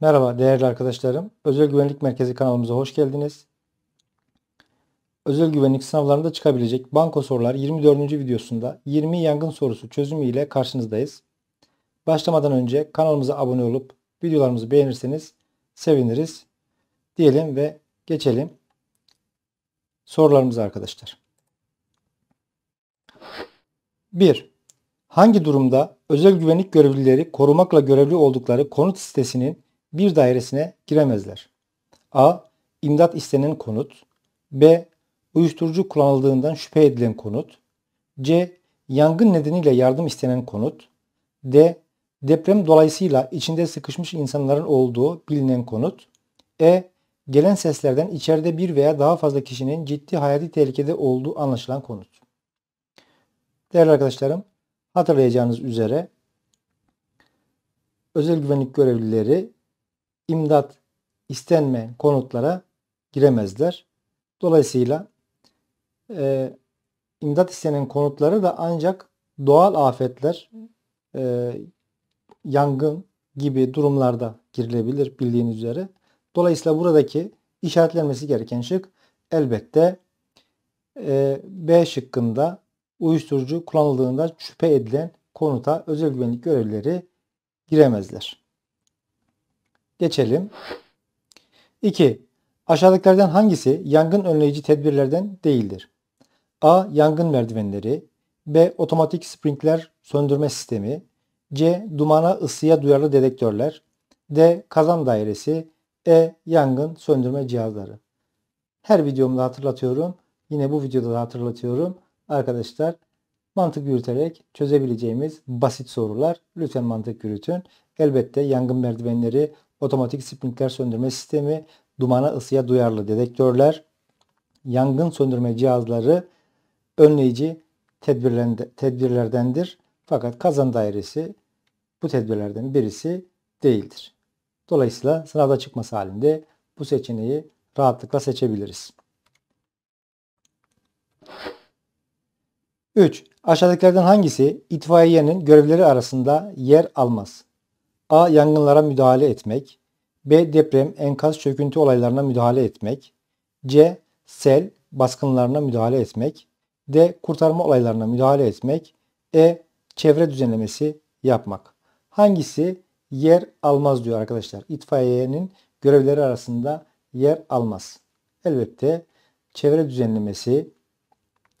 Merhaba değerli arkadaşlarım. Özel Güvenlik Merkezi kanalımıza hoş geldiniz. Özel güvenlik sınavlarında çıkabilecek banko sorular 24. videosunda 20 yangın sorusu çözümü ile karşınızdayız. Başlamadan önce kanalımıza abone olup videolarımızı beğenirseniz seviniriz. Diyelim ve geçelim sorularımıza arkadaşlar. 1. Hangi durumda özel güvenlik görevlileri korumakla görevli oldukları konut sitesinin bir dairesine giremezler. A. İmdat istenen konut. B. Uyuşturucu kullanıldığından şüphe edilen konut. C. Yangın nedeniyle yardım istenen konut. D. Deprem dolayısıyla içinde sıkışmış insanların olduğu bilinen konut. E. Gelen seslerden içeride bir veya daha fazla kişinin ciddi hayati tehlikede olduğu anlaşılan konut. Değerli arkadaşlarım, hatırlayacağınız üzere özel güvenlik görevlileri imdat istenmeyen konutlara giremezler. Dolayısıyla e, imdat istenen konutları da ancak doğal afetler, e, yangın gibi durumlarda girilebilir bildiğiniz üzere. Dolayısıyla buradaki işaretlenmesi gereken şık elbette e, B şıkkında uyuşturucu kullanıldığında şüphe edilen konuta özel güvenlik görevlileri giremezler. Geçelim. 2. Aşağıdakilerden hangisi yangın önleyici tedbirlerden değildir? A. Yangın merdivenleri B. Otomatik sprinkler söndürme sistemi C. Dumana ısıya duyarlı dedektörler D. Kazan dairesi E. Yangın söndürme cihazları Her videomda hatırlatıyorum. Yine bu videoda da hatırlatıyorum. Arkadaşlar mantık yürüterek çözebileceğimiz basit sorular. Lütfen mantık yürütün. Elbette yangın merdivenleri, otomatik sprinkler söndürme sistemi, dumana ısıya duyarlı dedektörler, yangın söndürme cihazları önleyici tedbirlerdendir. Fakat kazan dairesi bu tedbirlerden birisi değildir. Dolayısıyla sınavda çıkması halinde bu seçeneği rahatlıkla seçebiliriz. 3. Aşağıdakilerden hangisi itfaiyenin görevleri arasında yer almaz? A. Yangınlara müdahale etmek. B. Deprem, enkaz, çöküntü olaylarına müdahale etmek. C. Sel, baskınlarına müdahale etmek. D. Kurtarma olaylarına müdahale etmek. E. Çevre düzenlemesi yapmak. Hangisi yer almaz diyor arkadaşlar. İtfaiyenin görevleri arasında yer almaz. Elbette çevre düzenlemesi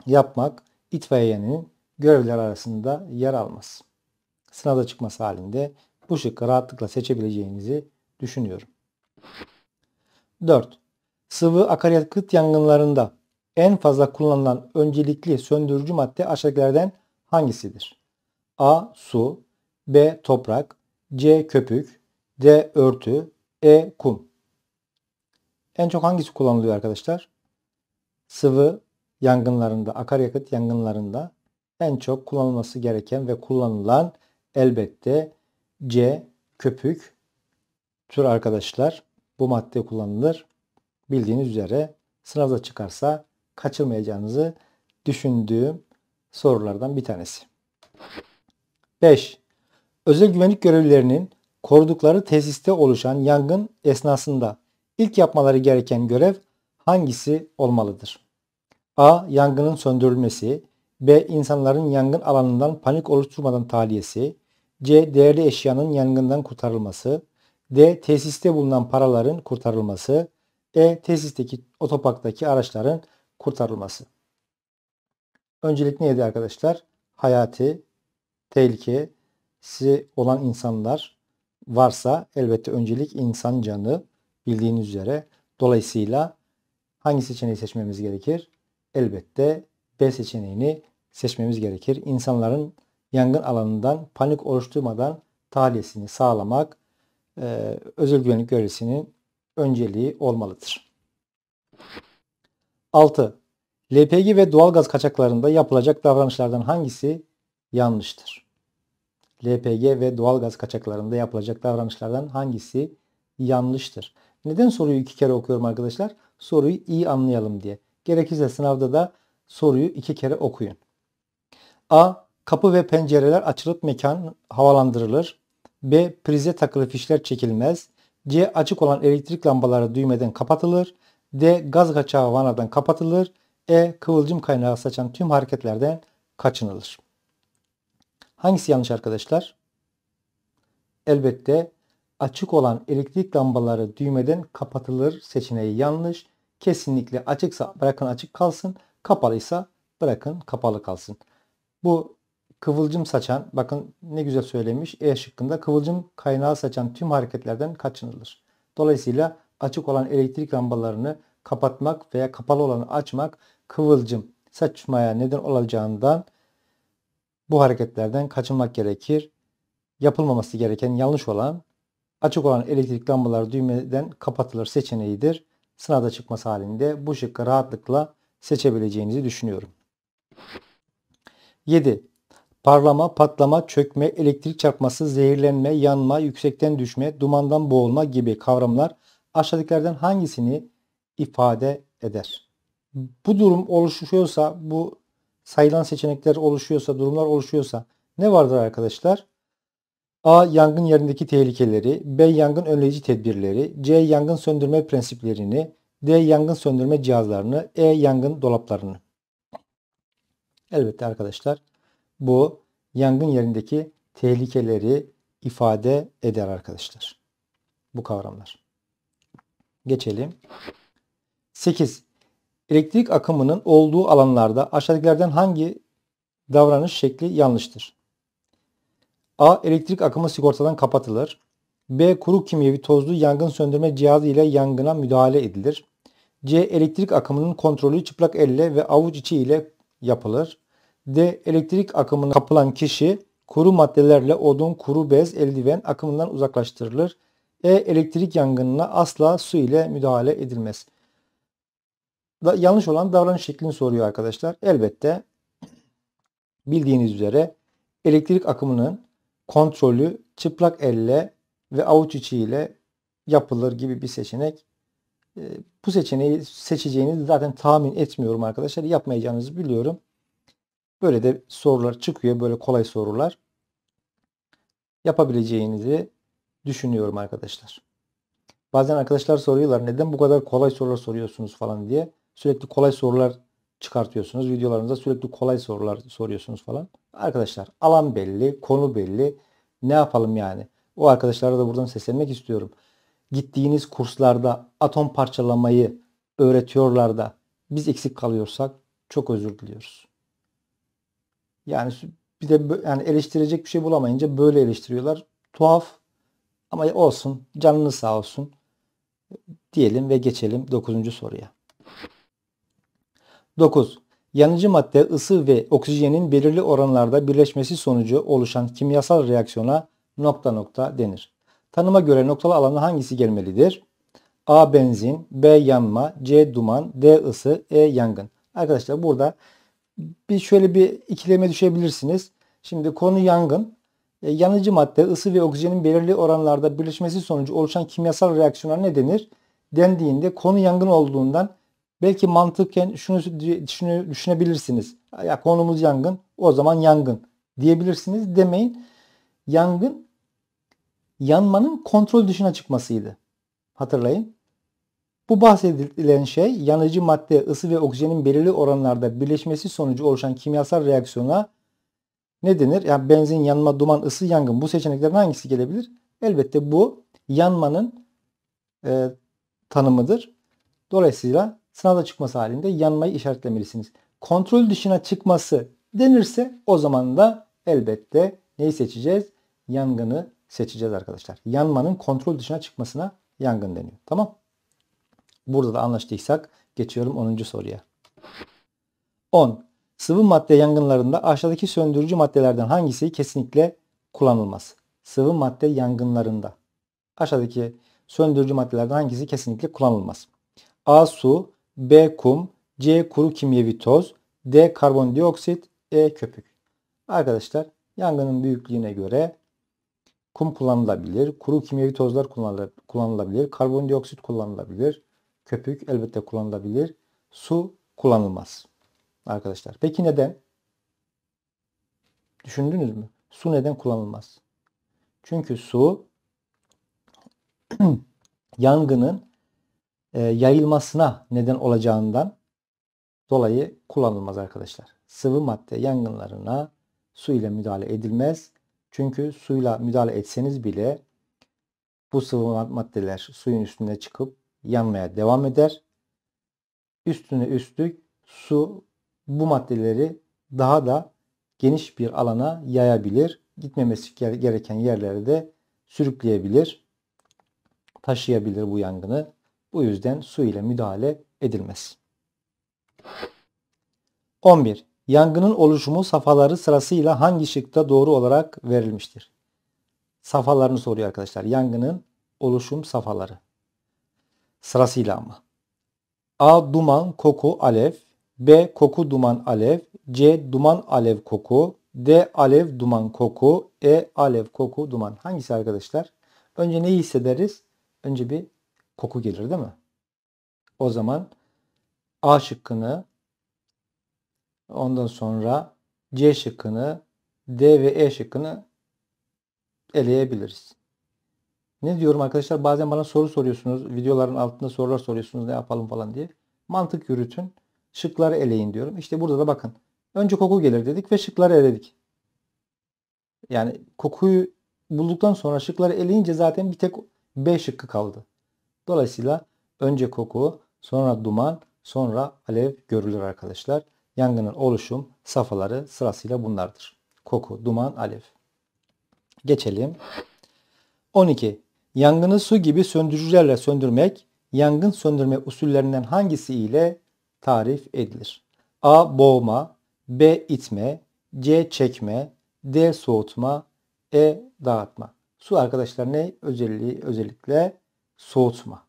yapmak itfaiyenin görevleri arasında yer almaz. Sınavda çıkması halinde bu şıkkı rahatlıkla seçebileceğinizi düşünüyorum. 4. Sıvı akaryakıt yangınlarında en fazla kullanılan öncelikli söndürücü madde aşağıdakilerden hangisidir? A. Su B. Toprak C. Köpük D. Örtü E. Kum En çok hangisi kullanılıyor arkadaşlar? Sıvı yangınlarında, akaryakıt yangınlarında en çok kullanılması gereken ve kullanılan elbette C köpük tür arkadaşlar bu madde kullanılır. Bildiğiniz üzere sınavda çıkarsa kaçırmayacağınızı düşündüğüm sorulardan bir tanesi. 5. Özel güvenlik görevlilerinin korudukları tesiste oluşan yangın esnasında ilk yapmaları gereken görev hangisi olmalıdır? A. Yangının söndürülmesi. B. insanların yangın alanından panik oluşturmadan tahliyesi. C. Değerli eşyanın yangından kurtarılması. D. Tesiste bulunan paraların kurtarılması. E. Tesisteki otoparktaki araçların kurtarılması. Öncelik neydi arkadaşlar? Hayati, tehlike, si olan insanlar varsa elbette öncelik insan canı bildiğiniz üzere. Dolayısıyla hangi seçeneği seçmemiz gerekir? Elbette B seçeneğini seçmemiz gerekir. İnsanların yangın alanından panik oluşturmadan tahliyesini sağlamak e, özel güvenlik görevlisinin önceliği olmalıdır. 6. LPG ve doğalgaz kaçaklarında yapılacak davranışlardan hangisi yanlıştır? LPG ve doğalgaz kaçaklarında yapılacak davranışlardan hangisi yanlıştır? Neden soruyu iki kere okuyorum arkadaşlar? Soruyu iyi anlayalım diye. Gerekirse sınavda da soruyu iki kere okuyun. A. Kapı ve pencereler açılıp mekan havalandırılır. B. Prize takılı fişler çekilmez. C. Açık olan elektrik lambaları düğmeden kapatılır. D. Gaz kaçağı vanadan kapatılır. E. Kıvılcım kaynağı saçan tüm hareketlerden kaçınılır. Hangisi yanlış arkadaşlar? Elbette açık olan elektrik lambaları düğmeden kapatılır seçeneği yanlış. Kesinlikle açıksa bırakın açık kalsın, kapalıysa bırakın kapalı kalsın. Bu kıvılcım saçan, bakın ne güzel söylemiş E şıkkında kıvılcım kaynağı saçan tüm hareketlerden kaçınılır. Dolayısıyla açık olan elektrik lambalarını kapatmak veya kapalı olanı açmak kıvılcım saçmaya neden olacağından bu hareketlerden kaçınmak gerekir. Yapılmaması gereken yanlış olan açık olan elektrik lambaları düğmeden kapatılır seçeneğidir. Sınavda çıkması halinde bu şıkkı rahatlıkla seçebileceğinizi düşünüyorum. 7. Parlama, patlama, çökme, elektrik çarpması, zehirlenme, yanma, yüksekten düşme, dumandan boğulma gibi kavramlar aşağıdakilerden hangisini ifade eder? Bu durum oluşuyorsa, bu sayılan seçenekler oluşuyorsa, durumlar oluşuyorsa ne vardır arkadaşlar? A. Yangın yerindeki tehlikeleri, B. Yangın önleyici tedbirleri, C. Yangın söndürme prensiplerini, D. Yangın söndürme cihazlarını, E. Yangın dolaplarını. Elbette arkadaşlar bu yangın yerindeki tehlikeleri ifade eder arkadaşlar. Bu kavramlar. Geçelim. 8. Elektrik akımının olduğu alanlarda aşağıdakilerden hangi davranış şekli yanlıştır? A. Elektrik akımı sigortadan kapatılır. B. Kuru kimyevi tozlu yangın söndürme cihazı ile yangına müdahale edilir. C. Elektrik akımının kontrolü çıplak elle ve avuç içi ile yapılır. D. Elektrik akımına kapılan kişi kuru maddelerle odun, kuru bez, eldiven akımından uzaklaştırılır. E. Elektrik yangınına asla su ile müdahale edilmez. Da, yanlış olan davranış şeklini soruyor arkadaşlar. Elbette bildiğiniz üzere elektrik akımının kontrolü çıplak elle ve avuç içiyle yapılır gibi bir seçenek. E, bu seçeneği seçeceğinizi zaten tahmin etmiyorum arkadaşlar. Yapmayacağınızı biliyorum. Böyle de sorular çıkıyor. Böyle kolay sorular. Yapabileceğinizi düşünüyorum arkadaşlar. Bazen arkadaşlar soruyorlar neden bu kadar kolay sorular soruyorsunuz falan diye. Sürekli kolay sorular çıkartıyorsunuz. Videolarınızda sürekli kolay sorular soruyorsunuz falan. Arkadaşlar alan belli, konu belli. Ne yapalım yani? O arkadaşlara da buradan seslenmek istiyorum. Gittiğiniz kurslarda atom parçalamayı öğretiyorlar da biz eksik kalıyorsak çok özür diliyoruz. Yani bir de yani eleştirecek bir şey bulamayınca böyle eleştiriyorlar. Tuhaf ama olsun. canını sağ olsun. Diyelim ve geçelim 9. soruya. 9. Yanıcı madde ısı ve oksijenin belirli oranlarda birleşmesi sonucu oluşan kimyasal reaksiyona nokta nokta denir. Tanıma göre noktalı alanı hangisi gelmelidir? A. Benzin, B. Yanma, C. Duman, D. Isı, E. Yangın. Arkadaşlar burada bir şöyle bir ikileme düşebilirsiniz. Şimdi konu yangın. E, yanıcı madde ısı ve oksijenin belirli oranlarda birleşmesi sonucu oluşan kimyasal reaksiyona ne denir? Dendiğinde konu yangın olduğundan belki mantıken şunu düşünebilirsiniz. Ya konumuz yangın o zaman yangın diyebilirsiniz demeyin. Yangın yanmanın kontrol dışına çıkmasıydı. Hatırlayın. Bu bahsedilen şey yanıcı madde ısı ve oksijenin belirli oranlarda birleşmesi sonucu oluşan kimyasal reaksiyona ne denir? Yani benzin, yanma, duman, ısı, yangın. Bu seçeneklerden hangisi gelebilir? Elbette bu yanmanın e, tanımıdır. Dolayısıyla sınavda çıkması halinde yanmayı işaretlemelisiniz. Kontrol dışına çıkması denirse o zaman da elbette neyi seçeceğiz? Yangını seçeceğiz arkadaşlar. Yanmanın kontrol dışına çıkmasına yangın deniyor. Tamam? Burada da anlaştıysak geçiyorum 10. soruya. 10. Sıvı madde yangınlarında aşağıdaki söndürücü maddelerden hangisi kesinlikle kullanılmaz? Sıvı madde yangınlarında aşağıdaki söndürücü maddelerden hangisi kesinlikle kullanılmaz? A. Su B. Kum C. Kuru kimyevi toz D. Karbondioksit E. Köpük Arkadaşlar yangının büyüklüğüne göre kum kullanılabilir, kuru kimyevi tozlar kullanılabilir, karbondioksit kullanılabilir, köpük elbette kullanılabilir. Su kullanılmaz. Arkadaşlar peki neden? Düşündünüz mü? Su neden kullanılmaz? Çünkü su yangının e, yayılmasına neden olacağından dolayı kullanılmaz arkadaşlar. Sıvı madde yangınlarına su ile müdahale edilmez. Çünkü suyla müdahale etseniz bile bu sıvı maddeler suyun üstüne çıkıp yanmaya devam eder. Üstüne üstlük su bu maddeleri daha da geniş bir alana yayabilir. Gitmemesi gereken yerlere de sürükleyebilir, taşıyabilir bu yangını. Bu yüzden su ile müdahale edilmez. 11. Yangının oluşumu safhaları sırasıyla hangi şıkta doğru olarak verilmiştir? Safhalarını soruyor arkadaşlar. Yangının oluşum safhaları. Sırasıyla ama. A. Duman, koku, alev. B. Koku, duman, alev. C. Duman, alev, koku. D. Alev, duman, koku. E. Alev, koku, duman. Hangisi arkadaşlar? Önce neyi hissederiz? Önce bir koku gelir değil mi? O zaman A şıkkını ondan sonra C şıkkını D ve E şıkkını eleyebiliriz. Ne diyorum arkadaşlar bazen bana soru soruyorsunuz. Videoların altında sorular soruyorsunuz ne yapalım falan diye. Mantık yürütün. Şıkları eleyin diyorum. İşte burada da bakın. Önce koku gelir dedik ve şıkları eledik. Yani kokuyu bulduktan sonra şıkları eleyince zaten bir tek B şıkkı kaldı. Dolayısıyla önce koku, sonra duman, sonra alev görülür arkadaşlar. Yangının oluşum safhaları sırasıyla bunlardır. Koku, duman, alev. Geçelim. 12. Yangını su gibi söndürücülerle söndürmek yangın söndürme usullerinden hangisi ile tarif edilir? A. Boğma B. itme C. Çekme D. Soğutma E. Dağıtma Su arkadaşlar ne? Özelliği özellikle soğutma.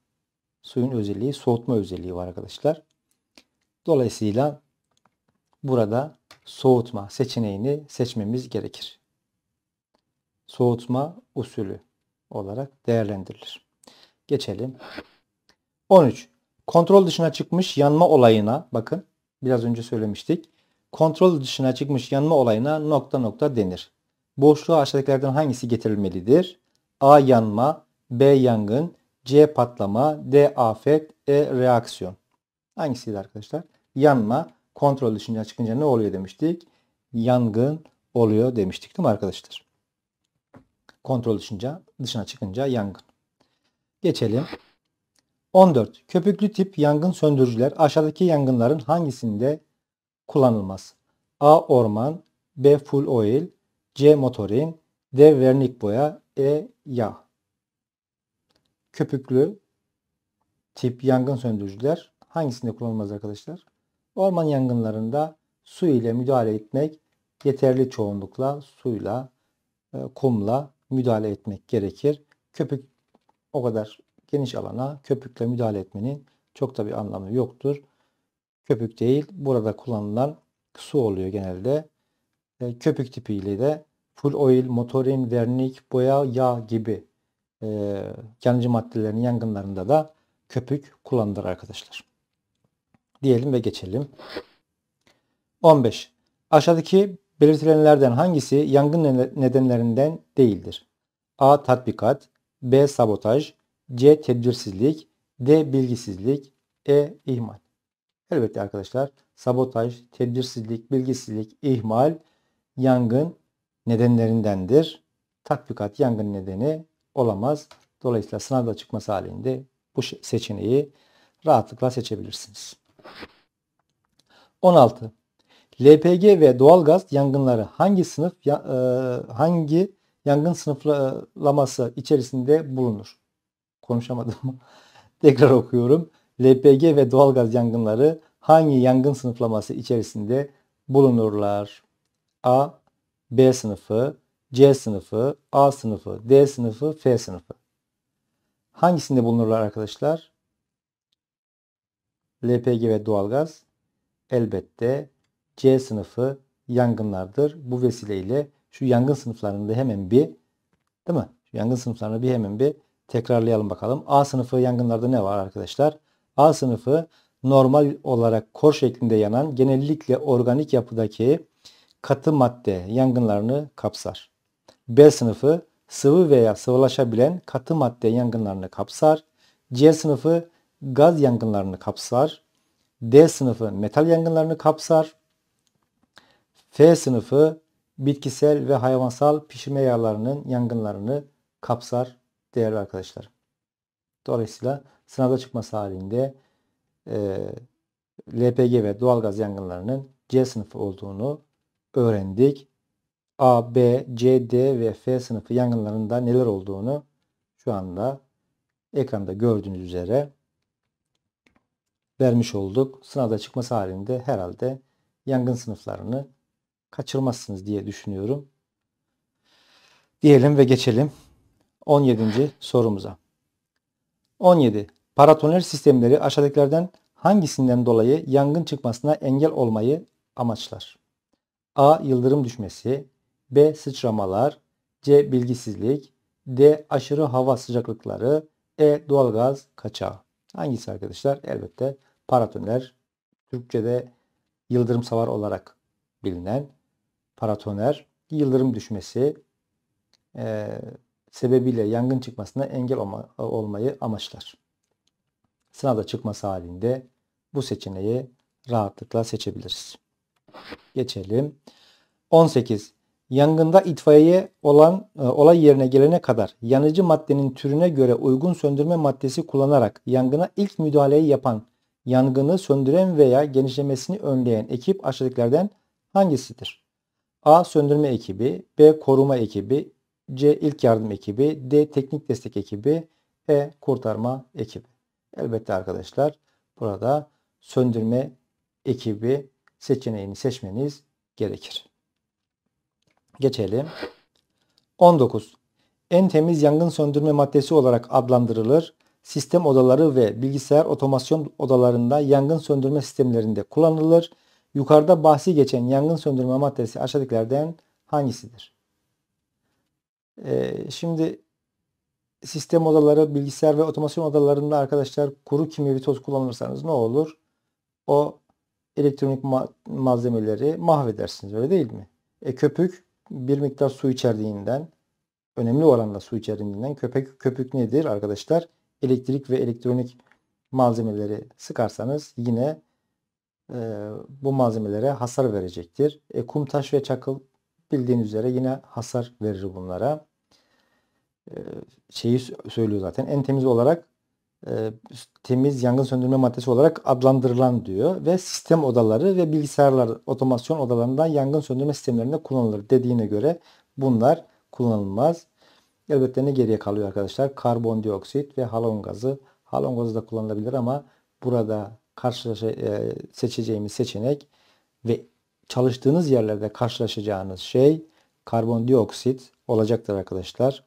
Suyun özelliği soğutma özelliği var arkadaşlar. Dolayısıyla burada soğutma seçeneğini seçmemiz gerekir. Soğutma usulü olarak değerlendirilir. Geçelim. 13. Kontrol dışına çıkmış yanma olayına bakın biraz önce söylemiştik. Kontrol dışına çıkmış yanma olayına nokta nokta denir. Boşluğa aşağıdakilerden hangisi getirilmelidir? A yanma, B yangın, C patlama, D afet, E reaksiyon. Hangisiydi arkadaşlar? Yanma, kontrol dışına çıkınca ne oluyor demiştik? Yangın oluyor demiştik değil mi arkadaşlar? Kontrol dışınca, dışına çıkınca yangın. Geçelim. 14. Köpüklü tip yangın söndürücüler aşağıdaki yangınların hangisinde kullanılmaz? A. Orman B. Full oil C. Motorin D. Vernik boya E. Yağ Köpüklü tip yangın söndürücüler hangisinde kullanılmaz arkadaşlar? Orman yangınlarında su ile müdahale etmek yeterli çoğunlukla suyla, e, kumla müdahale etmek gerekir. Köpük o kadar geniş alana köpükle müdahale etmenin çok da bir anlamı yoktur. Köpük değil burada kullanılan su oluyor genelde. E, köpük tipiyle de full oil, motorin, vernik, boya, yağ gibi e, yanıcı maddelerin yangınlarında da köpük kullanılır arkadaşlar. Diyelim ve geçelim. 15. Aşağıdaki Belirtilenlerden hangisi yangın nedenlerinden değildir? A. Tatbikat B. Sabotaj C. Tedbirsizlik D. Bilgisizlik E. ihmal. Elbette arkadaşlar sabotaj, tedbirsizlik, bilgisizlik, ihmal yangın nedenlerindendir. Tatbikat yangın nedeni olamaz. Dolayısıyla sınavda çıkması halinde bu seçeneği rahatlıkla seçebilirsiniz. 16. LPG ve doğalgaz yangınları hangi sınıf e, hangi yangın sınıflaması içerisinde bulunur? Konuşamadım. Tekrar okuyorum. LPG ve doğalgaz yangınları hangi yangın sınıflaması içerisinde bulunurlar? A. B sınıfı, C sınıfı, A sınıfı, D sınıfı, F sınıfı. Hangisinde bulunurlar arkadaşlar? LPG ve doğalgaz elbette C sınıfı yangınlardır. Bu vesileyle şu yangın sınıflarını da hemen bir değil mi? Şu yangın sınıflarını bir hemen bir tekrarlayalım bakalım. A sınıfı yangınlarda ne var arkadaşlar? A sınıfı normal olarak kor şeklinde yanan genellikle organik yapıdaki katı madde yangınlarını kapsar. B sınıfı sıvı veya sıvılaşabilen katı madde yangınlarını kapsar. C sınıfı gaz yangınlarını kapsar. D sınıfı metal yangınlarını kapsar. F sınıfı bitkisel ve hayvansal pişirme yağlarının yangınlarını kapsar değerli arkadaşlar. Dolayısıyla sınavda çıkması halinde e, LPG ve doğalgaz yangınlarının C sınıfı olduğunu öğrendik. A, B, C, D ve F sınıfı yangınlarında neler olduğunu şu anda ekranda gördüğünüz üzere vermiş olduk. Sınavda çıkması halinde herhalde yangın sınıflarını kaçırmazsınız diye düşünüyorum. Diyelim ve geçelim 17. sorumuza. 17. Paratoner sistemleri aşağıdakilerden hangisinden dolayı yangın çıkmasına engel olmayı amaçlar? A. Yıldırım düşmesi B. Sıçramalar C. Bilgisizlik D. Aşırı hava sıcaklıkları E. Doğalgaz kaçağı Hangisi arkadaşlar? Elbette paratoner Türkçe'de yıldırım savar olarak bilinen paratoner yıldırım düşmesi e, sebebiyle yangın çıkmasına engel olma, olmayı amaçlar. Sınavda çıkması halinde bu seçeneği rahatlıkla seçebiliriz. Geçelim. 18. Yangında itfaiye olan e, olay yerine gelene kadar yanıcı maddenin türüne göre uygun söndürme maddesi kullanarak yangına ilk müdahaleyi yapan, yangını söndüren veya genişlemesini önleyen ekip aşağıdakilerden hangisidir? A. Söndürme ekibi B. Koruma ekibi C. ilk yardım ekibi D. Teknik destek ekibi E. Kurtarma ekibi Elbette arkadaşlar burada söndürme ekibi seçeneğini seçmeniz gerekir. Geçelim. 19. En temiz yangın söndürme maddesi olarak adlandırılır. Sistem odaları ve bilgisayar otomasyon odalarında yangın söndürme sistemlerinde kullanılır. Yukarıda bahsi geçen yangın söndürme maddesi aşağıdakilerden hangisidir? Ee, şimdi sistem odaları, bilgisayar ve otomasyon odalarında arkadaşlar kuru kimyevi toz kullanırsanız ne olur? O elektronik ma malzemeleri mahvedersiniz öyle değil mi? E, köpük bir miktar su içerdiğinden önemli oranda su içerdiğinden köpek köpük nedir arkadaşlar? Elektrik ve elektronik malzemeleri sıkarsanız yine ee, bu malzemelere hasar verecektir. E, kum, taş ve çakıl bildiğin üzere yine hasar verir bunlara. E, şeyi söylüyor zaten. En temiz olarak e, temiz yangın söndürme maddesi olarak adlandırılan diyor ve sistem odaları ve bilgisayarlar otomasyon odalarından yangın söndürme sistemlerinde kullanılır dediğine göre bunlar kullanılmaz. Elbette ne geriye kalıyor arkadaşlar? Karbondioksit ve halon gazı. Halon gazı da kullanılabilir ama burada karşılaş e, seçeceğimiz seçenek ve çalıştığınız yerlerde karşılaşacağınız şey karbondioksit olacaktır arkadaşlar.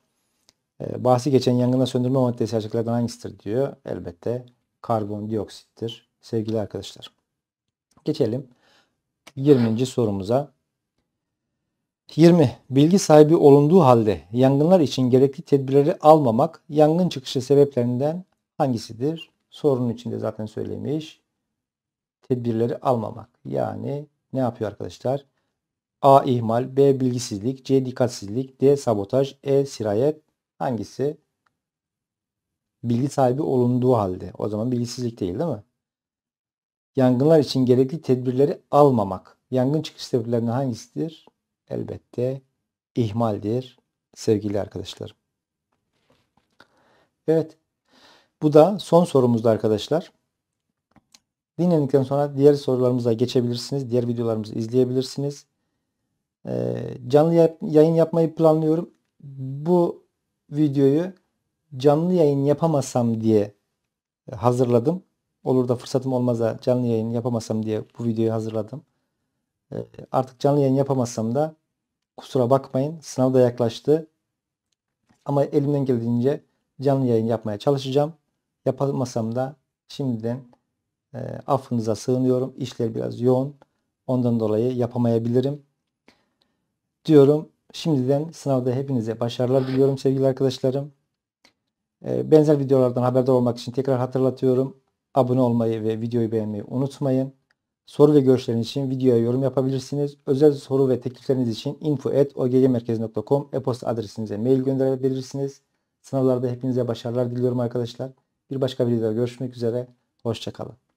E, bahsi geçen yangına söndürme maddesi aşağıdakilerden hangisidir diyor. Elbette karbondioksittir sevgili arkadaşlar. Geçelim 20. sorumuza. 20. Bilgi sahibi olunduğu halde yangınlar için gerekli tedbirleri almamak yangın çıkışı sebeplerinden hangisidir? Sorunun içinde zaten söylemiş tedbirleri almamak. Yani ne yapıyor arkadaşlar? A. ihmal, B. Bilgisizlik, C. Dikkatsizlik, D. Sabotaj, E. Sirayet. Hangisi? Bilgi sahibi olunduğu halde. O zaman bilgisizlik değil değil mi? Yangınlar için gerekli tedbirleri almamak. Yangın çıkış sebeplerinden hangisidir? Elbette ihmaldir sevgili arkadaşlarım. Evet. Bu da son sorumuzdu arkadaşlar. Dinledikten sonra diğer sorularımıza geçebilirsiniz. Diğer videolarımızı izleyebilirsiniz. Ee, canlı yayın yapmayı planlıyorum. Bu videoyu canlı yayın yapamasam diye hazırladım. Olur da fırsatım olmazsa canlı yayın yapamasam diye bu videoyu hazırladım. Ee, artık canlı yayın yapamazsam da kusura bakmayın. Sınav da yaklaştı. Ama elimden geldiğince canlı yayın yapmaya çalışacağım. Yapamasam da şimdiden e, affınıza sığınıyorum. İşler biraz yoğun. Ondan dolayı yapamayabilirim. Diyorum şimdiden sınavda hepinize başarılar diliyorum sevgili arkadaşlarım. E, benzer videolardan haberdar olmak için tekrar hatırlatıyorum. Abone olmayı ve videoyu beğenmeyi unutmayın. Soru ve görüşleriniz için videoya yorum yapabilirsiniz. Özel soru ve teklifleriniz için info.oggmerkez.com e-posta adresimize mail gönderebilirsiniz. Sınavlarda hepinize başarılar diliyorum arkadaşlar. Bir başka videoda görüşmek üzere. Hoşçakalın.